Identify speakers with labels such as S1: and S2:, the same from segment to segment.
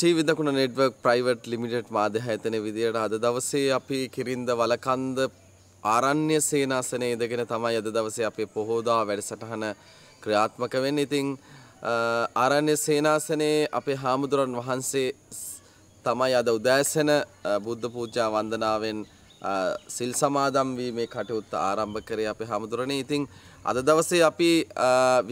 S1: ටීවිදකුණ network private limit මාධ්‍ය ඇතන විදියට අද දවසේ අපි කිරින්ද වලකන්ද ආරණ්‍ය සේනාසනය ඉදගෙන තමයි අද දවසේ අපේ පොහෝදා වැඩසටහන ක්‍රියාත්මක වෙන්න ඉතිං ආරණ්‍ය සේනාසනයේ අපේ හාමුදුරන් වහන්සේ තමයි අද උදෑසන බුද්ධ පූජා වන්දනාවෙන් සිල් සමාදම් වීමේ කටයුත්ත ආරම්භ කරේ අපේ හාමුදුරනේ ඉතිං අද දවසේ අපි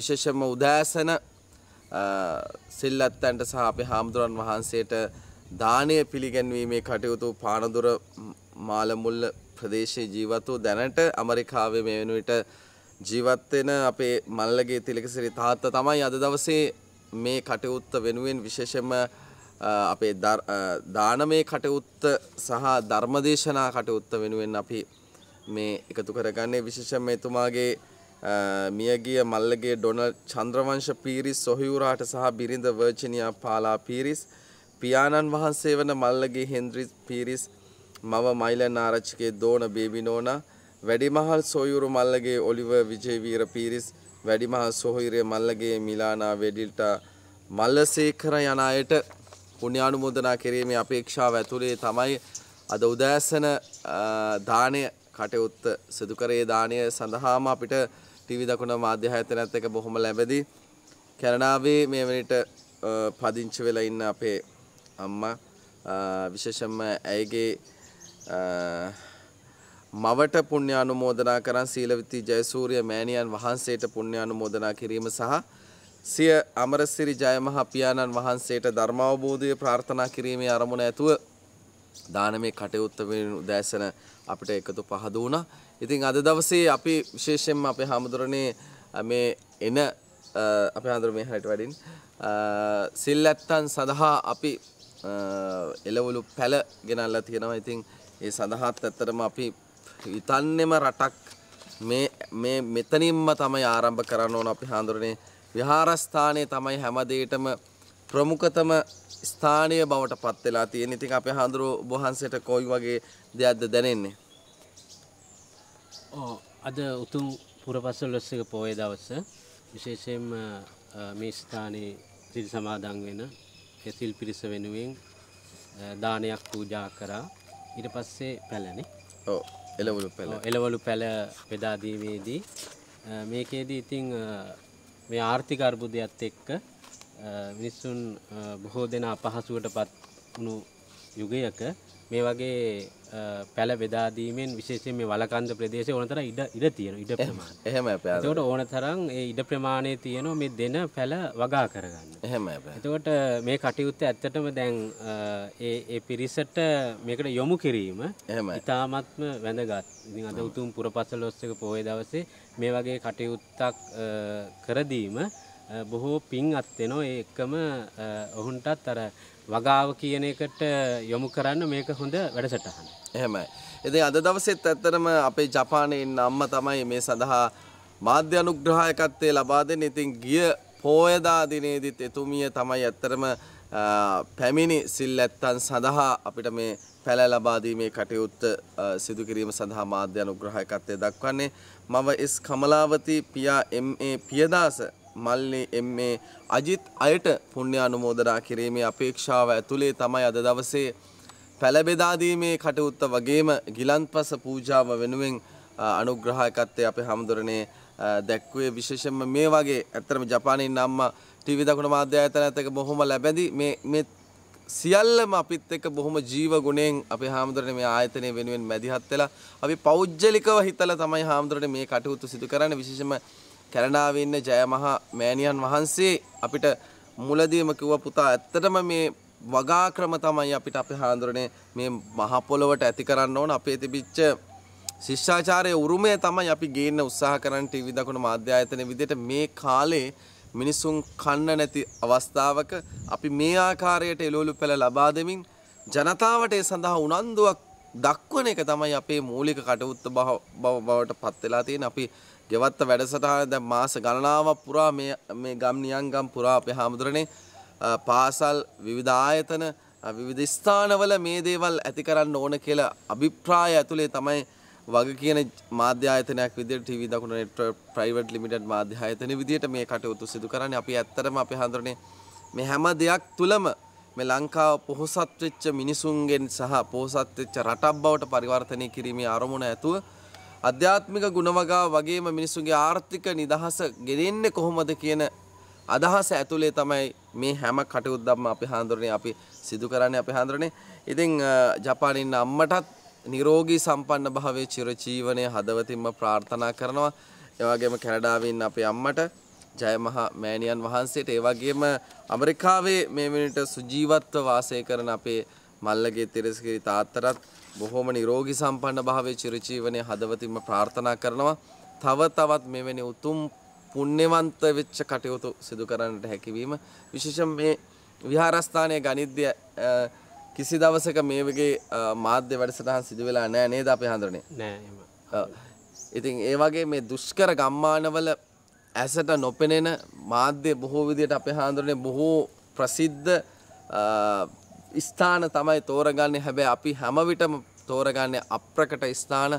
S1: විශේෂම උදෑසන සිල්ලත්තන්ට සහ අපේ හාමුදුරන් වහන්සේට දානය පිළිගැන්වීමේ කටයුතු පානදුර මාලමුල්ල ප්‍රදේශයේ ජීවත් වූ දැනට ඇමරිකාවේ මේ වෙනුවට ජීවත් වෙන අපේ මල්ලගේ තිලකසිරි තාත්තා තමයි අද දවසේ මේ කටයුත්ත වෙනුවෙන් විශේෂම අපේ දානමය කටයුත්ත සහ ධර්මදේශනා කටයුත්ත වෙනුවෙන් අපි මේ එකතු කරගන්නේ විශේෂම එතුමාගේ මියගිය මල්ලගේ ඩොනල් චන්ද්‍රවංශ පීරිස් සොහිවුරාට සහ බිරිඳ වර්ජිනියා පාලා පීරිස් පියාණන් වහන්සේ වන මල්ලගේ හෙන්ද්‍රි පීරිස් මව මයිලන් ආරච්චිගේ දෝන බේබිනෝනා වැඩිමහල් සොයුරු මල්ලගේ ඔලිව විජේවීර පීරිස් වැඩිමහල් සොහොයිරය මල්ලගේ මිලානා වෙඩිල්ට මල්ලසේකර යන අයට පුණ්‍ය අනුමෝදනා කිරීමේ අපේක්ෂාව ඇතුලේ තමයි අද උදෑසන දාණය කටයුත්ත සිදු කරේ දාණය සඳහාම අපිට ටීවී දකුණ මාධ්‍ය ආයතනත් එක්ක බොහොම ලැබෙදී කැනඩාවේ මේ වෙනිට පදිංචි වෙලා ඉන්න අපේ අම්මා විශේෂයෙන්ම ඇයගේ මවට පුණ්‍යානුමෝදනා කරන් සීලවිති ජයසූරිය මෑණියන් වහන්සේට පුණ්‍යානුමෝදනා කිරීම සහ සිය අමරසිරි ජයමහ පියාණන් වහන්සේට ධර්මාවබෝධය ප්‍රාර්ථනා කිරීමේ අරමුණ ඇතුව දානමය කටයුත්ත වෙන උදෑසන අපිට එකතු පහදු වුණා. ඉතින් අද දවසේ අපි විශේෂයෙන්ම අපේ හාමුදුරනේ මේ එන අපේ හාමුදුර මේ හැට වැඩින් සිල් ඇත්තන් සඳහා අපි එළවලු පැල ගෙනල්ලා තියෙනවා. ඉතින් ඒ සඳහාත් ඇත්තටම අපි හිතන්නෙම රටක් මේ මේ මෙතනින්ම තමයි ආරම්භ කරන්න ඕන අපි හාමුදුරනේ විහාරස්ථානයේ තමයි හැමදේටම ප්‍රමුඛතම ස්ථානීය බවට පත් වෙලා තියෙන. ඉතින් අපේ හාමුදුරුවෝ වහන්සේට කොයි වගේ දෙයක්ද දැනෙන්නේ?
S2: අද උතුම් පුරපසළොස්සක පොය දවස විශේෂයෙන්ම මේ ස්ථානයේ සිල් සමාදන් වෙන සිල් පිරිස වෙනුවෙන් දානයක් පූජා කරා ඊට පස්සේ පැලනේ ඔව් එළවලු පැල එළවලු පැල බෙදා දීමේදී මේකේදී ඉතින් මේ ආර්ථික අර්බුදයත් එක්ක මිනිස්සුන් බොහෝ දෙනා අපහසුවටපත් වුණු යුගයක මේ වගේ පැල බෙදාදීමෙන් විශේෂයෙන් මේ වලකන්ද ප්‍රදේශය ඕනතර ඉඩ ඉඩ තියෙන ඉඩ ප්‍රමාණය. එහෙම අපේ. එතකොට ඕන තරම් ඒ ඉඩ ප්‍රමාණය තියෙනවා මේ දෙන පැල වගා කරගන්න. එහෙම අපේ. එතකොට මේ කටයුත්ත ඇත්තටම දැන් ඒ ඒ පිරිසට මේකට යොමු කිරීම ඉතාමත්ම වැදගත්. ඉතින් අද උතුම් පුරපසළොස්වක පොහොය දවසේ මේ වගේ කටයුත්තක් කරදීම බොහෝ පිං අත් වෙනවා ඒකම ඔහුන්ටත් අර
S1: වගාව කියන
S2: එකට යොමු කරන්න මේක හොඳ වැඩසටහන. එහෙමයි.
S1: ඉතින් අද දවසෙත් ඇත්තටම අපේ ජපානයේ ඉන්න අම්මා තමයි මේ සඳහා මාධ්‍ය අනුග්‍රහයකත්වයේ ලබා දෙන්නේ. ඉතින් ගිය පෝයදා දිනේදීත් එතුමිය තමයි ඇත්තටම පැමිණි සිල් ඇත්තන් සඳහා අපිට මේ පැල ලබාදීමේ කටයුත්ත සිදු කිරීම සඳහා මාධ්‍ය අනුග්‍රහයකත්වය දක්වන්නේ මම එස් කමලාවති පියා එම්.ඒ. පියදාස මල්ලි එම්ඒ අජිත් අයට පුුණ්‍යානුමෝදනා කිරීමේ අපේක්ෂාව ඇතුළේ තමයි අද දවසේ පැළබෙදාදීමේ කටයුත්ත වගේම ගිලන්පස පූජාව වෙනුවෙන් අනුග්‍රහයකත්තේ අපේ හමුදුරනේ දැක්වේ විශේෂම මේ වගේ ඇතරම ජපානයෙන් නම්ම ටිවි දකුණ මාධ්‍ය ඇතන ඇතක බොහොම ලැබැදි මේ සියල්ලම අපිත් එක්ක බොහොම ජීව ගුණයෙන් අපේ හාමුදුරනේ මේ ආයතනය වෙනුවෙන් මැදිහත් වෙලා අපි පෞද්ගලිකව හිතලා තමයි හාමුදුරනේ මේ කටයුතු සිදු කරන්නේ විශේෂම කැනඩාවේ ඉන්න ජයමහා මෑණියන් වහන්සේ අපිට මුලදීම කිව්වා පුතා ඇත්තටම මේ වගා ක්‍රම තමයි අපිට අපේ හාමුදුරනේ මේ මහ පොළොවට ඇති කරන්න ඕන අපේ තිබිච්ච ශිෂ්ඨාචාරයේ උරුමය තමයි අපි ගේන්න උත්සාහ කරන්න ටීවී දකුණු මාධ්‍ය ආයතන විදිහට මේ කාලේ මිනිසුන් කන්න නැති අවස්ථාවක අපි මේ ආකාරයට එළවලු පෙළ ලබා දෙමින් ජනතාවට ඒ සඳහා උනන්දුවක් දක්වන එක තමයි අපේ මූලික කටයුත්ත බව බවට පත් වෙලා තියෙන අපි ගෙවත්ත වැඩසටහන දැන් මාස ගණනාවක් පුරා මේ මේ ගම් නියම් ගම් පුරා අපේ හාමුදුරනේ පාසල් විවිධ ආයතන විවිධ ස්ථානවල මේ දේවල් ඇති කරන්න ඕන කියලා අභිප්‍රාය ඇතුලේ තමයි වග කියන මාධ්‍යායතනයක් විදිහට ටීවී දකුණු නෙට්වර්ක් ප්‍රයිවට් ලිමිටඩ් මාධ්‍යායතන විදිහට මේ කටයුතු සිදු කරන්නේ අපි ඇත්තටම අපි හඳුරන්නේ මේ හැම දෙයක් තුලම මේ ලංකාව පොහොසත් වෙච්ච මිනිසුන්ගෙන් සහ පොහොසත් වෙච්ච රටක් බවට පරිවර්තනය කිරීමේ අරමුණ ඇතුව අධ්‍යාත්මික ගුණවගා වගේම මිනිසුන්ගේ ආර්ථික නිදහස ගෙනෙන්නේ කොහොමද කියන අදහස ඇතුලේ තමයි මේ හැම කටයුත්තක්ම අපි හාන්දුරනේ අපි සිදු කරන්නේ අපි හාන්දුරනේ. ඉතින් ජපානින් අම්මටත් නිරෝගී සම්පන්න භාවයේ චිරජීවනයේ හදවතින්ම ප්‍රාර්ථනා කරනවා. ඒ වගේම කැනඩාවෙන් අපේ අම්මට ජයමහා මෑණියන් වහන්සේට ඒ වගේම ඇමරිකාවේ මේ වෙනට සුජීවත්ව වාසය කරන අපේ මල්ලගේ තෙරස්ගිරි තාත්තටත් බොහොම නිරෝගී සම්පන්න භාවයේ චිරජීවනයේ හදවතින්ම ප්‍රාර්ථනා කරනවා. තව තවත් මෙවැනි උතුම් පුණ්‍යවන්ත වෙච්ච කටයුතු සිදු කරන්නට හැකියවීම විශේෂයෙන් මේ විහාරස්ථානයේ ගණිද්‍ය කිසි දවසක මේ වගේ මාධ්‍ය වැඩසටහන් සිදු වෙලා නැහැ නේද අපේ හඳුරන්නේ. නෑ එහෙම. ඉතින් ඒ වගේ මේ දුෂ්කර ගම්මානවල ඇසට නොපෙනෙන මාධ්‍ය බොහෝ විදියට අපේ හාන්දුරනේ බොහෝ ප්‍රසිද්ධ ස්ථාන තමයි තෝරගන්නේ හැබැයි අපි හැමවිටම තෝරගන්නේ අප්‍රකට ස්ථාන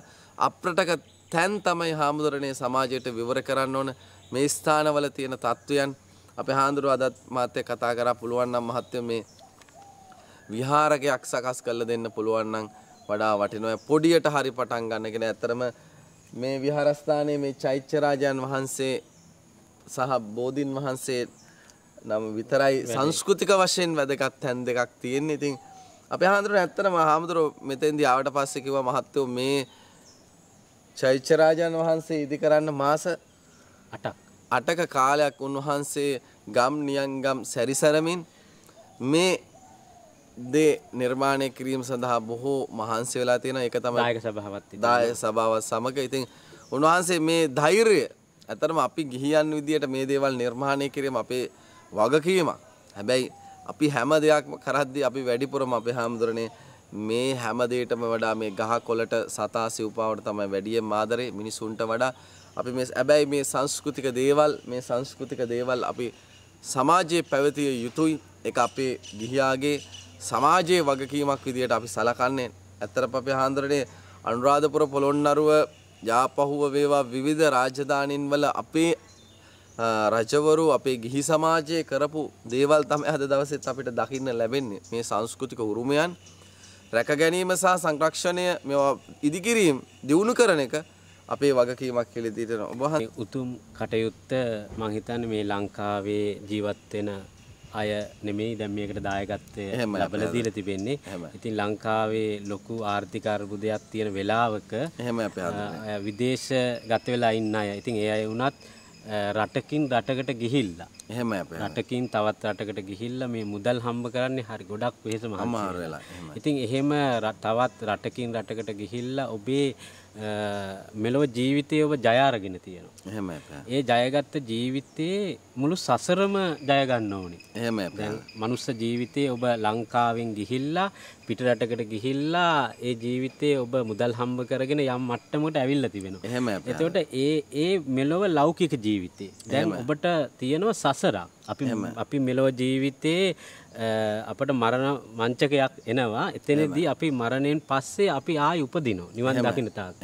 S1: අප්‍රටක තැන් තමයි හාමුදුරණය සමාජයට විවර කරන්න ඕන මේ ස්ථානවල තියෙන තත්ත්වයන් අප හාන්දුරුව අදත් මාත්‍ය කතා කරා පුළුවන්නම් මහත්ය මේ විහාරකයක් සකස් කල්ල දෙන්න පුළුවන්නම් වඩා වටිනොය පොඩියට හරි පටන් ගන්නගෙන ඇතරම මේ විහාරස්ථානයේ මේ චෛත්‍යරාජයන් වහන්සේ සහ බෝධීන් වහන්සේ නම් විතරයි සංස්කෘතික වශයෙන් වැදගත් තැන් දෙකක් තියෙන ඉතින් අප හාන්දුර ඇත්තනම හාමුදුරු මෙතෙන්දි ආවට පස්සෙ කිව මහත්තෝ මේ චෛත්‍යරාජන් වහන්සේ ඉදි කරන්න මාස අටක කාලයක් උන්වහන්සේ ගම් නියංගම් සැරිසරමින් මේ දේ නිර්මාණය කිරීම සඳහා බොහෝ මහන්සි වෙලා තියෙන එක තමයි දායක සභාවත් දායක සභාවත් සමග ඉතින් උන්වහන්සේ මේ ධෛර්යය ඇතරම අපි ගිහියන් විදියට මේ දේවල් නිර්මාණය කිරීම අපේ වගකීමක්. හැබැයි අපි හැම දෙයක්ම කරද්දී අපි වැඩිපුරම අපේ හැමදුරනේ මේ හැම දෙයකටම වඩා මේ ගහ කොළට සතා සිව්පාවට තමයි වැඩියෙන් ආදරේ මිනිසුන්ට වඩා අපි මේ හැබැයි මේ සංස්කෘතික දේවල් මේ සංස්කෘතික දේවල් අපි සමාජයේ පැවතිය යුතුයි ඒක අපේ ගිහියාගේ සමාජයේ වගකීමක් විදියට අපි සලකන්නේ ඇත්තට අපේ හැමදුරනේ අනුරාධපුර පොළොන්නරුව යාපහුව වේවා විවිධ රාජධානීන් වල අපේ රජවරු අපේ ගිහි සමාජයේ කරපු දේවල් තමයි අද දවසෙත් අපිට දකින්න ලැබෙන්නේ මේ සංස්කෘතික උරුමයන් රැක ගැනීම සහ සංරක්ෂණය මේවා ඉදිකිරීම දියුණු කරන එක අපේ වගකීමක් කියලා දිතන ඔබ උතුම් කටයුත්ත
S2: මම හිතන්නේ මේ ලංකාවේ ජීවත් වෙන අය නෙමෙයි දැන් මේකට දායකත්වය ලබලා දීලා තිබෙන්නේ. ඉතින් ලංකාවේ ලොකු ආර්ථික අර්බුදයක් තියෙන වෙලාවක එහෙම අපේ විදේශ ගත වෙලා ඉන්න අය. ඉතින් ඒ අය වුණත් රටකින් රටකට ගිහිල්ලා එහෙම අපේ රටකින් තවත් රටකට ගිහිල්ලා මේ මුදල් හම්බ කරන්නේ හරි ගොඩක් වෙහෙස මහන්සි. ඉතින් එහෙම තවත් රටකින් රටකට ගිහිල්ලා ඔබේ මෙලොව ජීවිතය ඔබ ජයාරගෙන තියෙනවා එහෙම ඒ ජයගත්ත ජීවිතයේ මුළු සසරම ජයගන්න ඕනි එහෙම මනුස්ස ජීවිතයේ ඔබ ලංකාවෙන් ගිහිල්ලා පිටරටකට ගිහිල්ලා ඒ ජීවිතයේ ඔබ මුදල් හම්බ කරගෙන යම් මට්ටමට ඇවිල්ලා තිබෙනවා එහෙම එතකොට ඒ ඒ මෙලොව ලෞකික ජීවිතේ දැන් ඔබට තියෙනවා සසරක් අපි අපි මෙලොව ජීවිතයේ අපට මරණ මංචකයක් එනවා එතනදී අපි මරණයෙන් පස්සේ අපි ආය උපදිනෝ නිවන් දකින තාක්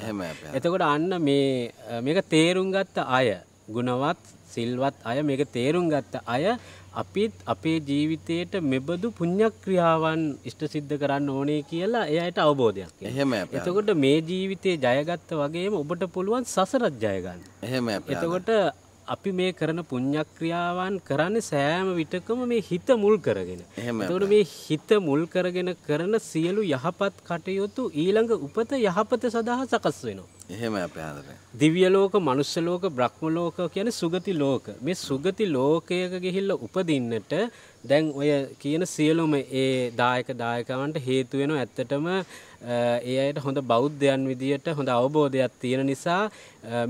S2: එතකොට අන්න මේ මේක තේරුම් ගත්ත අය ගුණවත් සිල්වත් අය මේක තේරුම් ගත්ත අය අපිත් අපේ ජීවිතයට මෙබඳු පුණ්‍යක්‍රියාවන් ඉෂ්ට සිද්ධ කරන්න ඕනේ කියලා එයාට අවබෝධයක්. එහෙම එතකොට මේ ජීවිතේ ජයගත්ත වගේම ඔබට පුළුවන් සසරත් ජය ගන්න. එහෙම එතකොට අපි මේ කරන පුණ්‍යක්‍රියාවන් කරන්නේ සෑම විටකම මේ හිත මුල් කරගෙන. එතකොට මේ හිත මුල් කරගෙන කරන සියලු යහපත් කටයුතු ඊළඟ උපත යහපත සඳහා සකස් වෙනවා.
S1: එහෙම අපේ ආදරේ.
S2: දිව්‍ය ලෝක, මනුස්ස ලෝක, බ්‍රහ්ම ලෝක කියන සුගති ලෝක. මේ සුගති ලෝකයක ගිහිල්ලා උපදින්නට දැන් ඔය කියන සියලුම ඒ දායක දායකවන්ට හේතු වෙනවා. ඇත්තටම ඒ අයට හොඳ බෞද්ධයන් විදියට හොඳ අවබෝධයක් තියෙන නිසා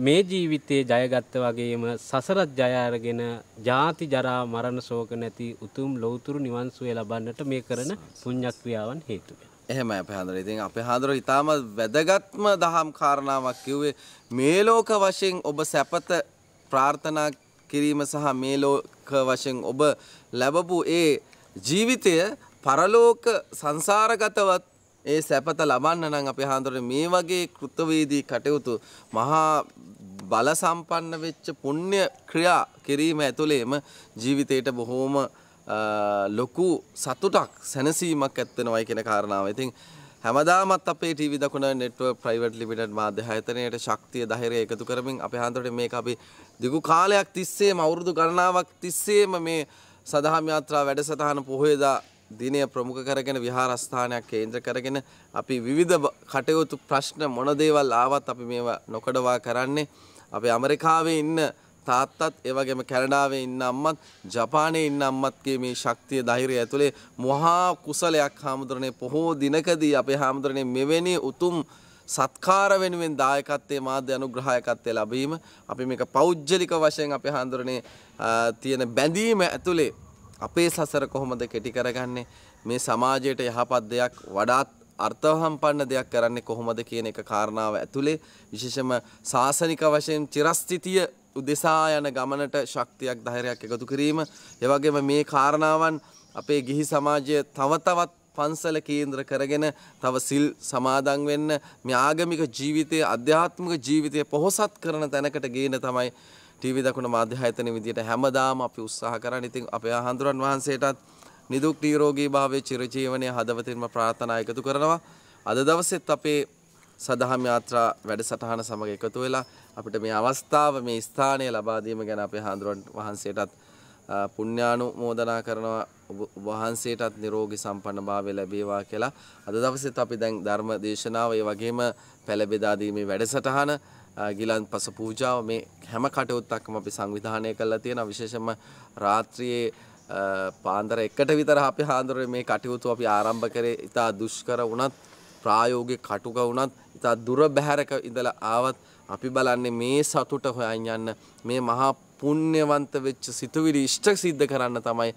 S2: මේ ජීවිතයේ ජයගත්ත වගේම සසරත් ජය අරගෙන ජාති ජරා මරණ ශෝක නැති උතුම් ලෞතුරු නිවන් සුවය ලබන්නට මේ කරන
S1: පුණ්‍ය ක්‍රියාවන් හේතු වෙනවා. එහෙම පැහඳර ඉතින් අප හාදුර ඉතාම වැදගත්ම දහම් කාරණාවක් කිව්වේ මේ ලෝක වශයෙන් ඔබ සැපත ප්‍රාර්ථනා කිරීම සහ මේ ලෝක වශයෙන් ඔබ ලැබපු ඒ ජීවිතය පරලෝක සංසාරගතවත් ඒ සැපත ලබන්න නම් අපේ හාදුර මේ වගේ කෘතවේදී කටයුතු මහා බල සම්පන්න වෙච්ච පුණ්‍ය ක්‍රියා කිරීම ඇතුළේම ජීවිතයට බොහෝම ලොකු සතුටක් සැනසීමක් ඇත්තෙනවයි කෙන කාරණාව ඉතින් හැමදාමත් අපේ ටීවි දකුණ නෙට්ව ප්‍රයිවට් ලිමිටඩ් මාධ්‍ය ආයතනයට ශක්තිය ධෛර්යය එකතු කරමින් අපේ හන්දරට මේක අපි දිගු කාලයක් තිස්සේම අවුරුදු ගණනාවක් තිස්සේම මේ සදහම් යාත්‍රා වැඩසටහන පොහේදා දිනය ප්‍රමුඛ කරගෙන විහාරස්ථානයක් කේන්ද්‍ර කරගෙන අපි විවිධ කටයුතු ප්‍රශ්න මොන දේවල් ආවත් අපි මේවා නොකඩවා කරන්නේ අපි ඇමරිකාවේ ඉන්න තාත්තත් ඒ වගේම කැනඩාවේ ඉන්න අම්මත් ජපානයේ ඉන්න අම්මත්ගේ මේ ශක්තිය ධෛර්යය ඇතුලේ මහා කුසලයක් හාමුදුරනේ පොහෝ දිනකදී අපේ හාමුදුරනේ මෙවැනි උතුම් සත්කාර වෙනුවෙන් දායකත්වයේ මාධ්‍ය අනුග්‍රහයකත්වය ලැබීම අපි මේක පෞද්ගලික වශයෙන් අපේ හාමුදුරනේ තියෙන බැඳීම ඇතුලේ අපේ සසර කොහොමද කෙටි කරගන්නේ මේ සමාජයට යහපත් දෙයක් වඩාත් අර්ථහම්පන්න දෙයක් කරන්නේ කොහොමද කියන එක කාරණාව ඇතුලේ විශේෂම සාසනික වශයෙන් චිරස්ථිතිය උදෙසා යන ගමනට ශක්තියක් ධෛර්යයක් එකතු කිරීම එවගේම මේ කාරණාවන් අපේ ගිහි සමාජය තව තවත් පන්සල කේන්ද්‍ර කරගෙන තව සිල් සමාදන් වෙන්න මේ ආගමික ජීවිතයේ අධ්‍යාත්මික ජීවිතය පොහොසත් කරන තැනකට ගේන තමයි ටීවී දකුණ මාධ්‍ය ආයතන විදියට හැමදාම අපි උත්සාහ කරන්නේ. ඉතින් අපේ ආහන්දුරන් වහන්සේටත් නිදුක් නිරෝගී භාවයේ චිරජීවනයේ හදවතින්ම ප්‍රාර්ථනා එකතු කරනවා. අද දවසෙත් අපේ සදහම් යාත්‍රා වැඩසටහන සමග එකතු වෙලා අපිට මේ අවස්ථාව මේ ස්ථානය ලබා දීම ගැන අපේ හාමුදුරන් වහන්සේටත් පුණ්‍යානුමෝදනා කරනවා වහන්සේටත් නිරෝගී සම්පන්නභාවය ලැබේවා කියලා අද දවසෙත් අපි දැන් ධර්ම දේශනාව ඒ වගේම පැළ බෙදා දීමේ වැඩසටහන ගිලන් පස පූජාව මේ හැම කටයුත්තක්ම අපි සංවිධානය කරලා තියෙනවා විශේෂයෙන්ම රාත්‍රියේ පාන්දර එකට විතර අපි හාමුදුරුවෝ මේ කටයුතු අපි ආරම්භ කරේ ඉතා දුෂ්කර වුණත් ප්‍රායෝගික කටුක වුණත් ඉතා දුර බැහැරක ඉඳලා ආවත් අපි බලන්නේ මේ සතුට හොයන් යන්න මේ මහා පුණ්‍යවන්ත වෙච්ච සිතුවිලි ඉෂ්ට සිද්ධ කරන්න තමයි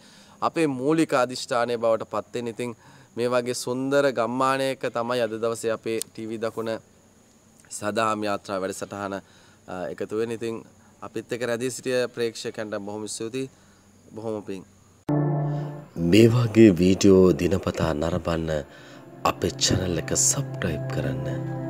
S1: අපේ මූලික අදිෂ්ඨානය බවට පත් වෙන්නේ. ඉතින් මේ වගේ සුන්දර ගම්මානයක තමයි අද දවසේ අපේ ටීවී දකුණ සදාම් යාත්‍රා වැඩසටහන එකතු වෙන්නේ. ඉතින් අපිත් එක්ක රැඳී සිටිය ප්‍රේක්ෂකයන්ට බොහොම ස්තුතියි. බොහොම පිං. මේ වගේ වීඩියෝ දිනපතා නරඹන්න අපේ channel එක subscribe කරන්න.